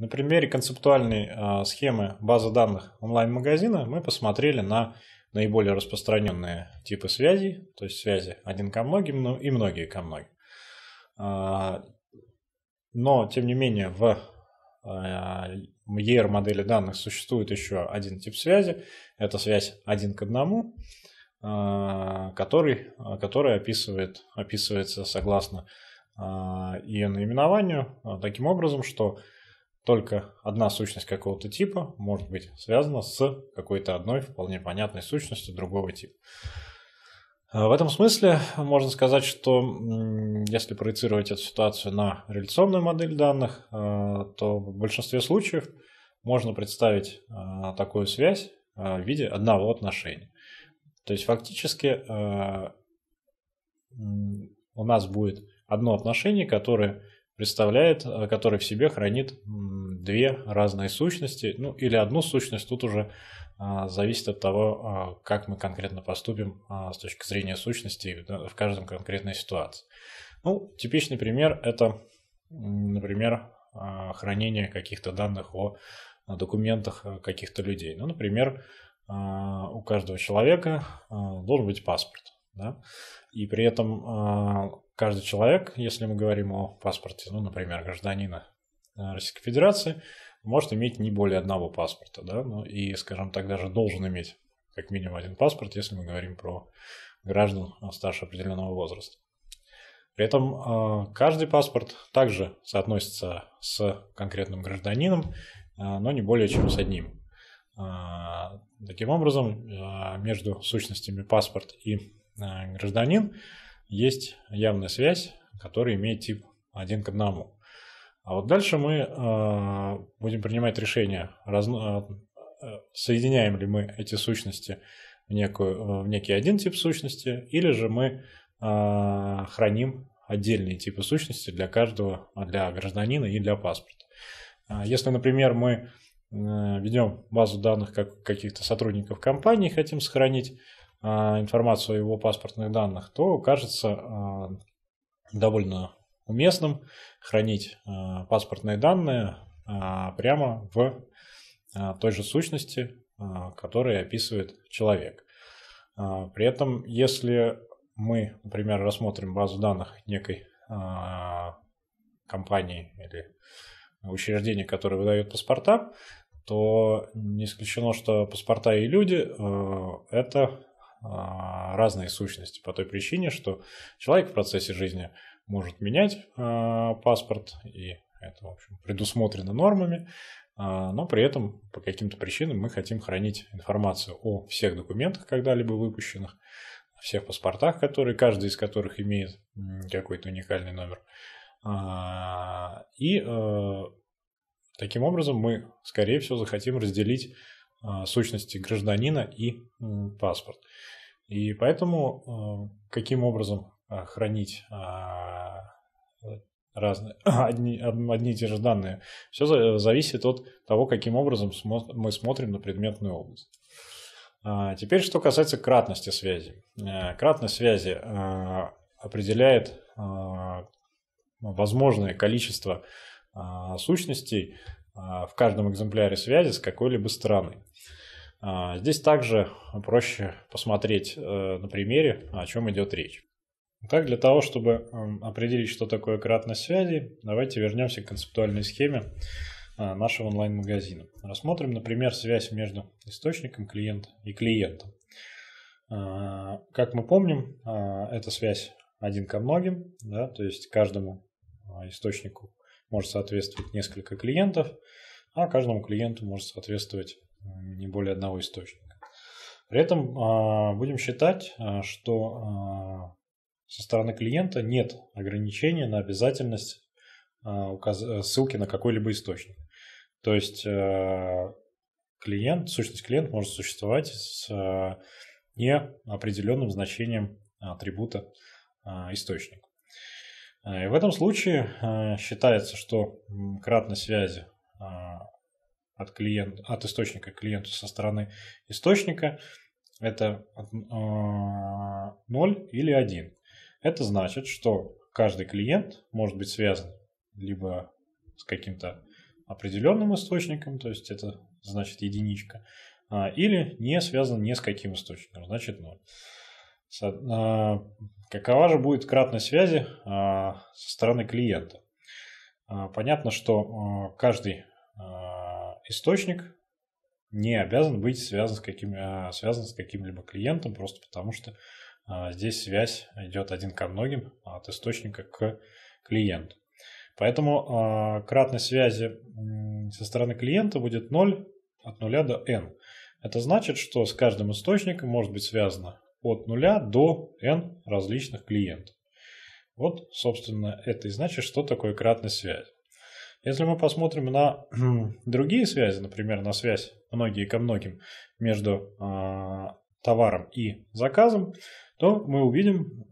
На примере концептуальной а, схемы базы данных онлайн-магазина мы посмотрели на наиболее распространенные типы связей, то есть связи один ко многим ну, и многие ко многим. А, но, тем не менее, в ER модели данных существует еще один тип связи. Это связь один к одному, который, который описывает, описывается согласно ее наименованию таким образом, что только одна сущность какого-то типа может быть связана с какой-то одной вполне понятной сущностью другого типа. А в этом смысле можно сказать, что если проецировать эту ситуацию на реляционную модель данных, э, то в большинстве случаев можно представить э, такую связь э, в виде одного отношения. То есть фактически у нас будет одно отношение, которое представляет, э, который в себе хранит две разные сущности, ну или одну сущность, тут уже а, зависит от того, а, как мы конкретно поступим а, с точки зрения сущности в каждом конкретной ситуации. Ну, типичный пример – это, например, хранение каких-то данных о документах э, каких-то людей. Ну, например, у каждого человека э, должен быть паспорт да, и при этом а, каждый человек, если мы говорим о паспорте, ну, например, гражданина э, Российской Федерации, может иметь не более одного паспорта, да, ну, и, скажем так, даже должен иметь как минимум один паспорт, если мы говорим про граждан э, старше определенного возраста. При этом а, каждый паспорт также соотносится с конкретным гражданином, э, но не более чем с одним. А, таким образом, между сущностями паспорт и Э, гражданин, есть явная связь, которая имеет тип один к одному. А вот дальше мы э, будем принимать решение, э, соединяем ли мы эти сущности в, некую, в некий один тип сущности, или же мы храним отдельные типы сущности для каждого, для гражданина и для паспорта. А если, например, мы ведем базу данных как каких-то сотрудников компании, хотим сохранить, а, информацию о его паспортных данных, то кажется а, довольно уместным хранить а, паспортные данные прямо в той же сущности, которую описывает человек. При этом, если мы, например, рассмотрим базу данных некой компании или учреждения, которое выдает паспорта, то не исключено, что паспорта и люди – это а, разные сущности по той причине, что человек в процессе жизни может менять а, паспорт, и это, в общем, предусмотрено нормами, а, но при этом по каким-то причинам мы хотим хранить информацию о всех документах, когда-либо выпущенных, о всех паспортах, которые, каждый из которых имеет какой-то уникальный номер. И э, таким образом мы, скорее всего, захотим разделить а, сущности гражданина и паспорт. И поэтому а, каким образом а, хранить разные, одни, одни и те же данные, все зависит от того, каким образом мы смотрим на предметную область. Теперь, что касается кратности связи. Кратность связи определяет возможное количество сущностей, а, в каждом экземпляре связи с какой-либо стороны. А, здесь также проще посмотреть э, на примере, о чем идет речь. Так, для того, чтобы эм, определить, что такое кратность связи, давайте вернемся к концептуальной схеме э, нашего онлайн-магазина. Рассмотрим, например, связь между источником клиента и клиентом. А, как мы помним, эта связь один ко многим, да, то есть каждому источнику может соответствовать несколько клиентов, а каждому клиенту может соответствовать не более одного источника. При этом а, будем считать, а, что а, со стороны клиента нет ограничения на обязательность ссылки на какой-либо источник. То есть клиент, сущность клиент может существовать с неопределенным значением атрибута источник. Э, и в этом случае э, считается, что кратность связи а, от, клиент, от источника к клиенту со стороны источника это 0 а, или 1. Это значит, что каждый клиент может быть связан либо с каким-то определенным источником, то есть это значит единичка, а, или не связан ни с каким источником, значит 0. А, какова же будет кратность связи а, со стороны клиента? А, понятно, что каждый источник не обязан быть связан с, каким, связан с каким-либо клиентом, просто потому что здесь связь идет один ко многим от источника к клиенту. Поэтому кратность связи со стороны клиента будет 0 от 0 до n. Это значит, что с каждым источником может быть связано от нуля до n различных клиентов. Вот, собственно, это и значит, что такое кратность связь. Если мы посмотрим на другие связи, например, на связь многие ко многим между э, товаром и заказом, то мы увидим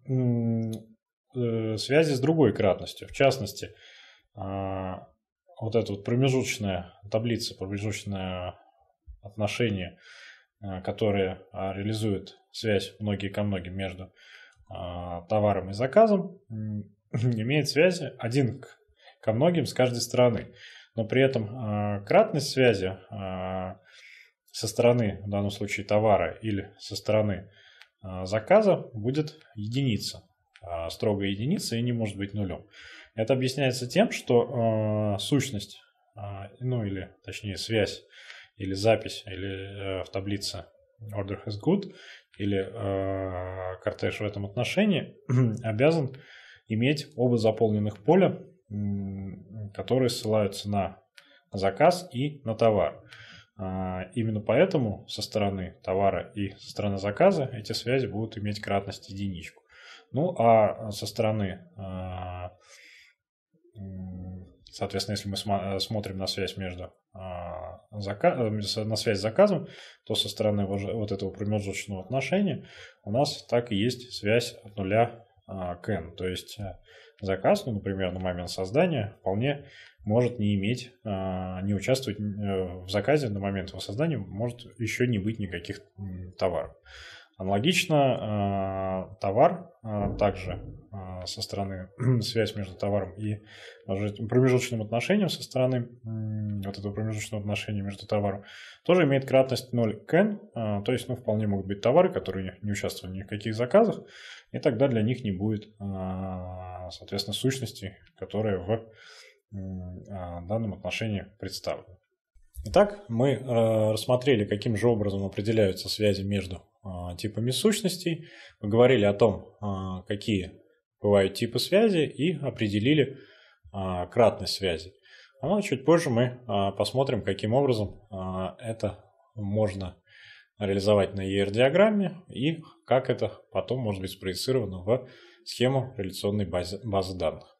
э, связи с другой кратностью. В частности, э, вот эта вот промежуточная таблица, промежуточное отношение, а, которое реализует связь многие ко многим между а, товаром и заказом, имеет связи один к, ко многим с каждой стороны. Но при этом а, кратность связи а, со стороны, в данном случае, товара или со стороны заказа будет единица, строго единица и не может быть нулем. Это объясняется тем, что сущность, ну или точнее связь или запись или э, в таблице Order has good или э, кортеж в этом отношении обязан иметь оба заполненных поля, которые ссылаются на заказ и на товар. А, именно поэтому со стороны товара и со стороны заказа эти связи будут иметь кратность единичку. Ну а со стороны э, Соответственно, если мы э, смотрим на связь между а, э, на связь с заказом, то со стороны вот этого промежуточного отношения у нас так и есть связь от нуля а, к n. То есть э, заказ, ну, например, на момент создания вполне может не иметь, а, не участвовать в заказе на момент его создания, может еще не быть никаких товаров. Аналогично э, товар э, также э, со стороны связь между товаром и промежуточным отношением со стороны вот этого промежуточного отношения между товаром тоже имеет кратность 0 к n, то есть ну, вполне могут быть товары, которые не участвовали ни в каких заказах, и тогда для них не будет, соответственно, сущности, которая в данном отношении представлена Итак, мы рассмотрели, каким же образом определяются связи между а, типами сущностей, поговорили о том, а, какие бывают типы связи и определили а, кратность связи. А ну чуть позже мы посмотрим, каким образом это можно реализовать на ER-диаграмме и как это потом может быть спроецировано в схему реляционной базы, базы данных.